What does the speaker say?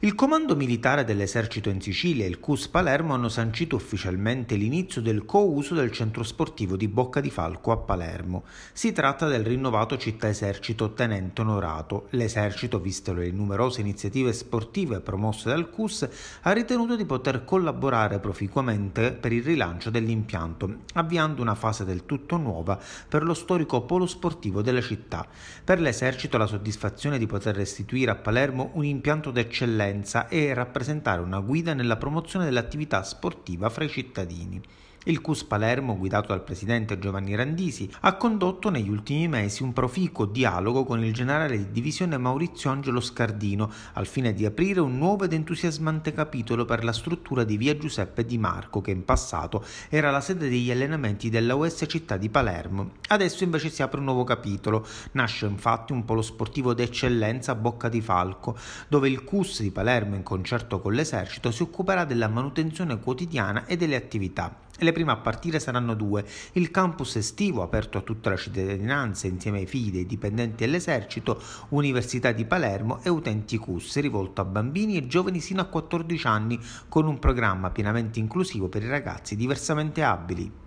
Il Comando Militare dell'Esercito in Sicilia e il CUS Palermo hanno sancito ufficialmente l'inizio del co-uso del centro sportivo di Bocca di Falco a Palermo. Si tratta del rinnovato città esercito tenente onorato. L'esercito, viste le numerose iniziative sportive promosse dal CUS, ha ritenuto di poter collaborare proficuamente per il rilancio dell'impianto, avviando una fase del tutto nuova per lo storico polo sportivo della città. Per l'esercito la soddisfazione di poter restituire a Palermo un impianto d'eccellenza eccellenza e rappresentare una guida nella promozione dell'attività sportiva fra i cittadini. Il CUS Palermo, guidato dal presidente Giovanni Randisi, ha condotto negli ultimi mesi un proficuo dialogo con il generale di divisione Maurizio Angelo Scardino, al fine di aprire un nuovo ed entusiasmante capitolo per la struttura di via Giuseppe Di Marco, che in passato era la sede degli allenamenti della US Città di Palermo. Adesso invece si apre un nuovo capitolo. Nasce infatti un polo sportivo d'eccellenza a Bocca di Falco, dove il CUS di Palermo, in concerto con l'esercito, si occuperà della manutenzione quotidiana e delle attività e le prime a partire saranno due, il campus estivo aperto a tutta la cittadinanza insieme ai figli dei dipendenti dell'esercito, Università di Palermo e Utenti CUS rivolto a bambini e giovani sino a 14 anni con un programma pienamente inclusivo per i ragazzi diversamente abili.